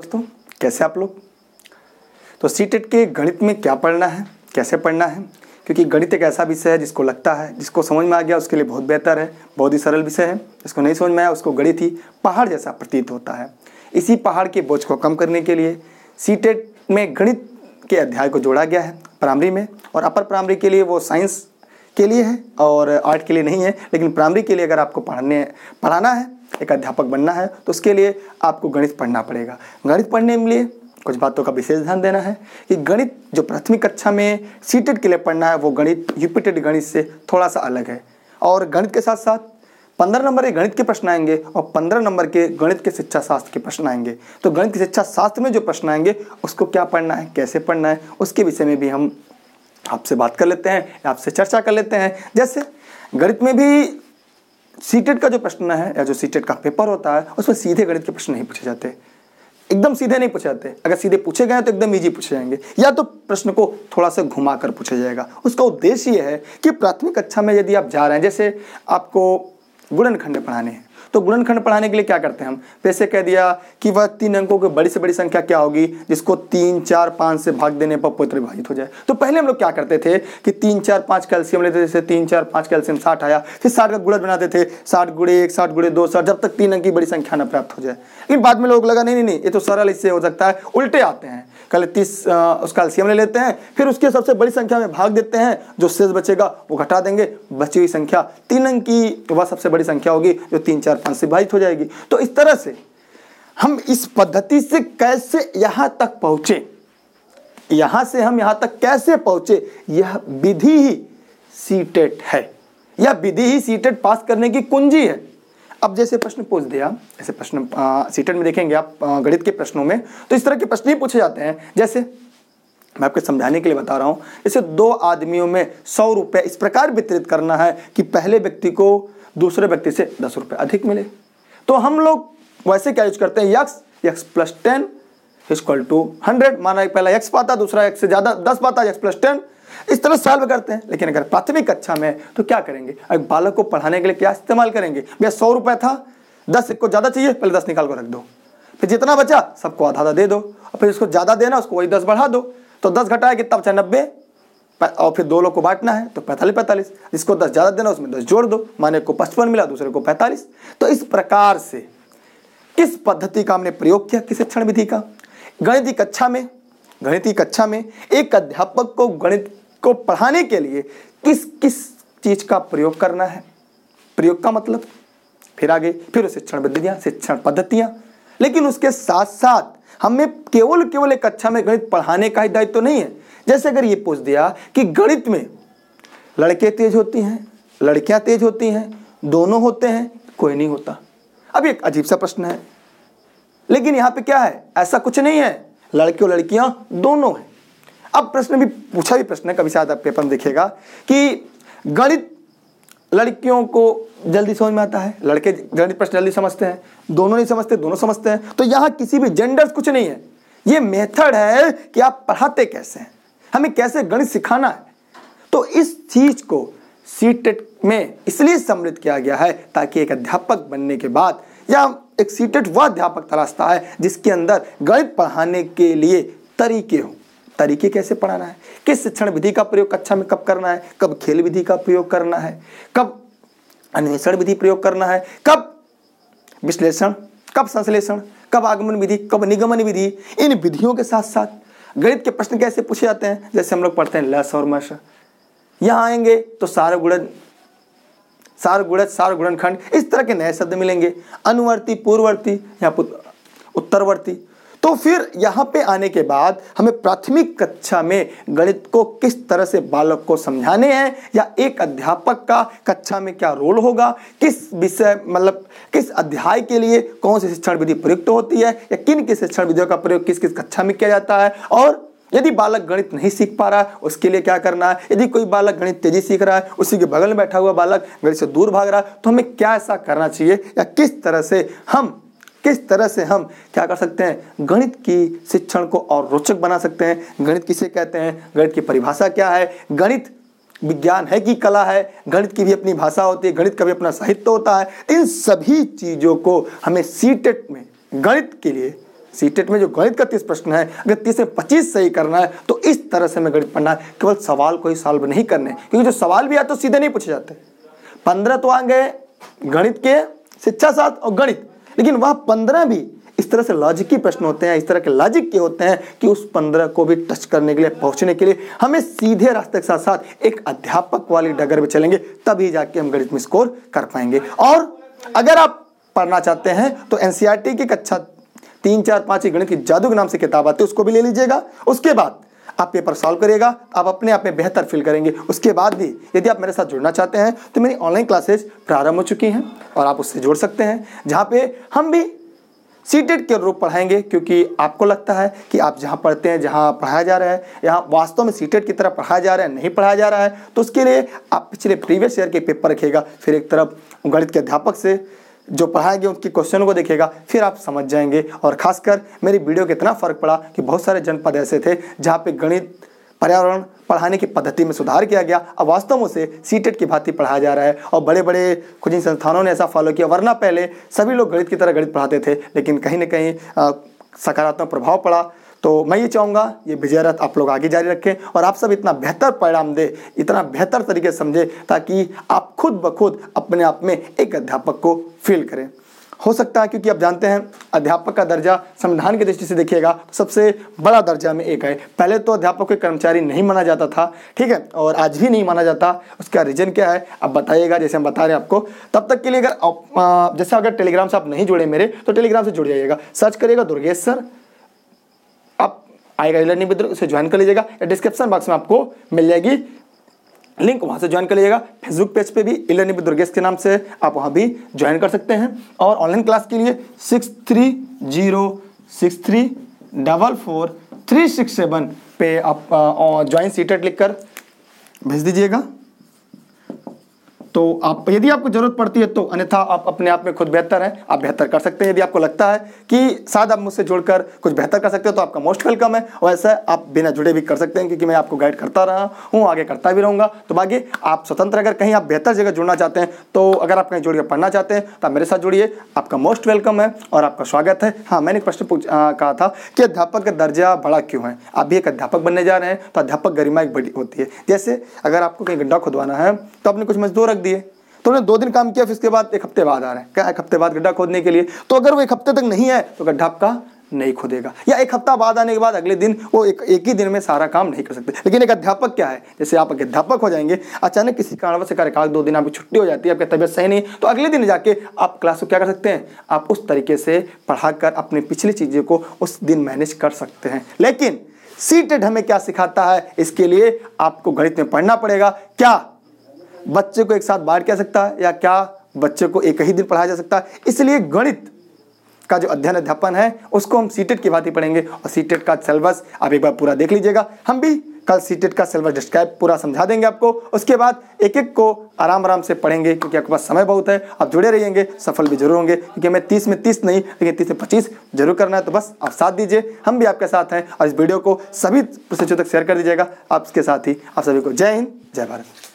दोस्तों कैसे आप लोग तो सी टेट e के गणित में क्या पढ़ना है कैसे पढ़ना है क्योंकि गणित एक ऐसा विषय है जिसको लगता है जिसको समझ में आ गया उसके लिए बहुत बेहतर है बहुत ही सरल विषय है जिसको नहीं समझ में आया उसको गणित ही पहाड़ जैसा प्रतीत होता है इसी पहाड़ के बोझ को कम करने के लिए सी टेट e में गणित के अध्याय को जोड़ा गया है प्राइमरी में और अपर प्राइमरी के लिए वो साइंस के लिए है और आर्ट के लिए नहीं है लेकिन प्राइमरी के लिए अगर आपको पढ़ने पढ़ाना है एक अध्यापक बनना है तो उसके लिए आपको गणित पढ़ना पड़ेगा गणित पढ़ने के लिए कुछ बातों का विशेष ध्यान देना है कि गणित जो प्राथमिक कक्षा में सीटेड e के लिए पढ़ना है वो गणित यूपीटेड e गणित से थोड़ा सा अलग है और गणित के साथ साथ पंद्रह नंबर के गणित के प्रश्न आएंगे और पंद्रह नंबर के गणित के शिक्षा शास्त्र के प्रश्न आएंगे तो गणित के शिक्षा शास्त्र में जो प्रश्न आएंगे उसको क्या पढ़ना है कैसे पढ़ना है उसके विषय में भी हम आपसे बात कर लेते हैं आपसे चर्चा कर लेते हैं जैसे गणित में भी सीटेट का जो प्रश्न है या जो सीटेट का पेपर होता है उसमें सीधे गणित के प्रश्न नहीं पूछे जाते एकदम सीधे नहीं पूछे जाते अगर सीधे पूछे गए तो एकदम ईजी पूछे जाएंगे या तो प्रश्न को थोड़ा सा घुमा कर पूछा जाएगा उसका उद्देश्य यह है कि प्राथमिक कक्षा में यदि आप जा रहे हैं जैसे आपको गुणनखंड पढ़ाने हैं तो गुणनखंड पढ़ाने के लिए क्या करते हैं हम जैसे तो कह दिया कि वह तीन अंकों की बड़ी से बड़ी संख्या क्या होगी जिसको तीन चार पाँच से भाग देने पर पुत्र विभाजित हो जाए तो पहले हम लोग क्या करते थे कि तीन चार पाँच कैल्शियम लेते थे जैसे तीन चार पाँच कैल्शियम साठ आया फिर साठ का गुड़द बनाते थे साठ गुड़े एक साठ गुड़े दो साठ जब तक तीन अंक की बड़ी संख्या न प्राप्त हो जाए लेकिन बाद में लोग लगा नहीं नहीं नहीं ये तो सरल इससे हो सकता है उल्टे आते हैं कल तीस उसका एल्सियम ले लेते हैं फिर उसके सबसे बड़ी संख्या में भाग देते हैं जो शेष बचेगा वो घटा देंगे बची हुई संख्या तीन अंक की वह सबसे बड़ी संख्या होगी जो तीन चार पाँच से विभाजित हो जाएगी तो इस तरह से हम इस पद्धति से कैसे यहाँ तक पहुँचे यहाँ से हम यहाँ तक कैसे पहुँचे यह विधि ही सीटेट है यह विधि ही सीटेट पास करने की कुंजी है अब जैसे प्रश्न पूछ दिया ऐसे प्रश्न सीटेट में देखेंगे आप गणित के प्रश्नों में तो इस तरह के प्रश्न ही पूछे जाते हैं जैसे मैं आपको समझाने के लिए बता रहा हूँ जैसे दो आदमियों में सौ रुपये इस प्रकार वितरित करना है कि पहले व्यक्ति को दूसरे व्यक्ति से दस रुपये अधिक मिले तो हम लोग वैसे क्या यूज करते हैं x x plus ten is equal to hundred माना पहला यक्स पाता दूसरा यक्स से ज़्यादा दस पाता यक्स प्लस टेन इस तरह सॉल्व करते हैं लेकिन अगर प्राथमिक कक्षा में तो क्या करेंगे अगर बालक को पढ़ाने के लिए क्या इस्तेमाल करेंगे भैया सौ रुपये था दस को ज़्यादा चाहिए पहले दस निकाल कर रख दो फिर जितना बचा सबको आधा आधा दे दो और फिर उसको ज़्यादा देना उसको वही दस बढ़ा दो तो दस घटाए कितना बचा नब्बे और फिर दो लोग को बांटना है तो पैंतालीस पैंतालीस जिसको दस ज़्यादा देना उसमें दस जोड़ दो माने को पचपन मिला दूसरे को पैंतालीस तो इस प्रकार से किस पद्धति का हमने प्रयोग किया किस शिक्षण विधि का गणित कक्षा में गणित कक्षा में एक अध्यापक को गणित को पढ़ाने के लिए किस किस चीज का प्रयोग करना है प्रयोग का मतलब फिर आगे फिर शिक्षण विद्या शिक्षण पद्धतियां लेकिन उसके साथ साथ हमें केवल केवल एक कक्षा में गणित पढ़ाने का ही दायित्व तो नहीं है जैसे अगर ये पूछ दिया कि गणित में लड़के तेज होती हैं लड़कियां तेज होती हैं दोनों होते हैं कोई नहीं होता अब एक अजीब सा प्रश्न है लेकिन यहाँ पे क्या है ऐसा कुछ नहीं है लड़के और लड़कियां दोनों हैं अब प्रश्न भी पूछा भी प्रश्न है कभी शायद आप पेपर में देखेगा कि गणित लड़कियों को जल्दी समझ में आता है लड़के गणित प्रश्न जल्दी समझते हैं दोनों नहीं समझते दोनों समझते हैं तो यहाँ किसी भी जेंडर कुछ नहीं है ये मेथड है कि आप पढ़ाते कैसे हैं हमें कैसे गणित सिखाना है तो इस चीज़ को सी e में इसलिए सम्मिलित किया गया है ताकि एक अध्यापक बनने के बाद या एक सीटेट e वह अध्यापक तलाशता है जिसके अंदर गणित पढ़ाने के लिए तरीके हों तरीके कैसे पढ़ाना है किस शिक्षण विधि का प्रयोग कक्षा में कब करना है कब खेल विधि का प्रयोग करना है कब अन्वेषण विधि प्रयोग करना है कब विश्लेषण कब संश्लेषण कब आगमन विधि कब निगमन विधि इन विधियों के साथ साथ गणित के प्रश्न कैसे पूछे जाते हैं जैसे हम लोग पढ़ते हैं लस और मस यहाँ आएंगे तो सार गुणन सार गुणत सार गुणन खंड इस तरह के नए शब्द मिलेंगे अनुवर्ती पूर्ववर्ती या उत्तरवर्ती तो फिर यहाँ पे आने के बाद हमें प्राथमिक कक्षा में गणित को किस तरह से बालक को समझाने हैं या एक अध्यापक का कक्षा में क्या रोल होगा किस विषय मतलब किस अध्याय के लिए कौन सी शिक्षण विधि प्रयुक्त होती है या किन किस शिक्षण विधियों का प्रयोग किस किस कक्षा में किया जाता है और यदि बालक गणित नहीं सीख पा रहा है उसके लिए क्या करना है यदि कोई बालक गणित तेजी सीख रहा है उसी के बगल में बैठा हुआ बालक गणित से दूर भाग रहा है तो हमें क्या ऐसा करना चाहिए या किस तरह से हम किस तरह से हम क्या कर सकते हैं गणित की शिक्षण को और रोचक बना सकते हैं गणित किसे कहते हैं गणित की परिभाषा क्या है गणित विज्ञान है कि कला है गणित की भी अपनी भाषा होती है गणित का भी अपना साहित्य होता है इन सभी चीज़ों को हमें सी e में गणित के लिए सी e में जो गणित का तीस प्रश्न है अगर तीस से पच्चीस सही करना है तो इस तरह से हमें गणित पढ़ना है केवल सवाल को ही सॉल्व नहीं करने क्योंकि जो सवाल भी आते तो सीधे नहीं पूछे जाते पंद्रह तो आ गए गणित के शिक्षा साथ और गणित लेकिन वह पंद्रह भी इस तरह से लॉजिक के प्रश्न होते हैं इस तरह के लॉजिक के होते हैं कि उस पंद्रह को भी टच करने के लिए पहुंचने के लिए हमें सीधे रास्ते के साथ साथ एक अध्यापक वाली डगर में चलेंगे तभी जाके हम गणित में स्कोर कर पाएंगे और अगर आप पढ़ना चाहते हैं तो एनसीईआरटी e की कक्षा तीन चार पांच गणित की जादू के नाम से किताब आती है उसको भी ले लीजिएगा उसके बाद आप पेपर सॉल्व करिएगा आप अपने आप में बेहतर फील करेंगे उसके बाद भी यदि आप मेरे साथ जुड़ना चाहते हैं तो मेरी ऑनलाइन क्लासेज प्रारंभ हो चुकी हैं और आप उससे जुड़ सकते हैं जहाँ पे हम भी सीटेड के रूप पढ़ाएंगे क्योंकि आपको लगता है कि आप जहाँ पढ़ते हैं जहाँ पढ़ाया जा रहा है यहाँ वास्तव में सीटेड की तरह पढ़ाया जा रहा है नहीं पढ़ाया जा रहा है तो उसके लिए आप पिछले प्रीवियस ईयर के पेपर रखिएगा फिर एक तरफ गणित के अध्यापक से जो पढ़ाया गया उनके क्वेश्चन को देखेगा फिर आप समझ जाएंगे और खासकर मेरी वीडियो का इतना फ़र्क पड़ा कि बहुत सारे जनपद ऐसे थे जहाँ पे गणित पर्यावरण पढ़ाने की पद्धति में सुधार किया गया अब वास्तव में उसे सीटेट e की भांति पढ़ाया जा रहा है और बड़े बड़े कुछ संस्थानों ने ऐसा फॉलो किया वरना पहले सभी लोग गणित की तरह गणित पढ़ाते थे लेकिन कहीं ना कहीं सकारात्मक प्रभाव पड़ा तो मैं ये चाहूँगा ये विजयरथ आप लोग आगे जारी रखें और आप सब इतना बेहतर परिणाम दे इतना बेहतर तरीके से समझें ताकि आप खुद ब खुद अपने आप में एक अध्यापक को फील करें हो सकता है क्योंकि आप जानते हैं अध्यापक का दर्जा संविधान की दृष्टि से देखिएगा तो सबसे बड़ा दर्जा में एक है पहले तो अध्यापक को कर्मचारी नहीं माना जाता था ठीक है और आज भी नहीं माना जाता उसका रीज़न क्या है आप बताइएगा जैसे हम बता रहे हैं आपको तब तक के लिए अगर जैसे अगर टेलीग्राम से आप नहीं जुड़े मेरे तो टेलीग्राम से जुड़ जाइएगा सर्च करिएगा दुर्गेश सर आएगा लर्निंग मित्र उसे ज्वाइन कर लीजिएगा डिस्क्रिप्शन बॉक्स में आपको मिल जाएगी लिंक वहाँ से ज्वाइन कर लीजिएगा फेसबुक पेज पे भी इलर्निंग विद दुर्गेश के नाम से आप वहाँ भी ज्वाइन कर सकते हैं और ऑनलाइन क्लास के लिए six three zero six three double four three six seven पे आप ज्वाइन सीटेड लिखकर भेज दीजिएगा तो आप यदि आपको ज़रूरत पड़ती है तो अन्यथा आप अपने आप में खुद बेहतर हैं आप बेहतर कर सकते हैं यदि आपको लगता है कि शायद आप मुझसे जुड़कर कुछ बेहतर कर सकते हो तो आपका मोस्ट वेलकम है और ऐसा आप बिना जुड़े भी कर सकते हैं क्योंकि मैं आपको गाइड करता रहा हूँ आगे करता भी रहूँगा तो बाकी आप स्वतंत्र अगर कहीं आप बेहतर जगह जुड़ना चाहते हैं तो अगर आप कहीं जुड़कर पढ़ना चाहते हैं तो आप मेरे साथ जुड़िए आपका मोस्ट वेलकम है और आपका स्वागत है हाँ मैंने एक प्रश्न पूछ कहा था कि अध्यापक का दर्जा बड़ा क्यों है आप भी एक अध्यापक बनने जा रहे हैं तो अध्यापक गरिमा एक बड़ी होती है जैसे अगर आपको कहीं गड्ढा खुदवाना है तो आपने कुछ मजदूर रख दिए तो उन्होंने दो दिन काम किया फिर इसके बाद एक हफ्ते बाद आ रहे हैं क्या एक हफ्ते बाद गड्ढा खोदने के लिए तो अगर वो एक हफ्ते तक नहीं है तो गड्ढा आपका नहीं खोदेगा या एक हफ्ता बाद आने के बाद अगले दिन वो एक एक ही दिन में सारा काम नहीं कर सकते लेकिन एक अध्यापक क्या है जैसे आप अध्यापक हो जाएंगे अचानक किसी कारणवश से कार्यकाल दो दिन आपकी छुट्टी हो जाती है आपकी तबियत सही नहीं तो अगले दिन जाके आप क्लास को क्या कर सकते हैं आप उस तरीके से पढ़ाकर अपनी पिछली चीज़ों को उस दिन मैनेज कर सकते हैं लेकिन सीटेड हमें क्या सिखाता है इसके लिए आपको गणित में पढ़ना पड़ेगा क्या बच्चे को एक साथ बाहर किया सकता है या क्या बच्चे को एक ही दिन पढ़ाया जा सकता है इसलिए गणित का जो अध्ययन अध्यापन है उसको हम सीटेट e की भांति पढ़ेंगे और सीटेट e का सिलेबस आप एक बार पूरा देख लीजिएगा हम भी कल सीटेट e का सिलेबस डिस्क्राइब पूरा समझा देंगे आपको उसके बाद एक एक को आराम आराम से पढ़ेंगे क्योंकि आपके पास समय बहुत है आप जुड़े रहेंगे सफल भी जरूर होंगे क्योंकि हमें तीस में तीस नहीं लेकिन तीस में पच्चीस जरूर करना है तो बस आप साथ दीजिए हम भी आपके साथ हैं और इस वीडियो को सभी प्रशिक्षकों तक शेयर कर दीजिएगा आपके साथ ही आप सभी को जय हिंद जय भारत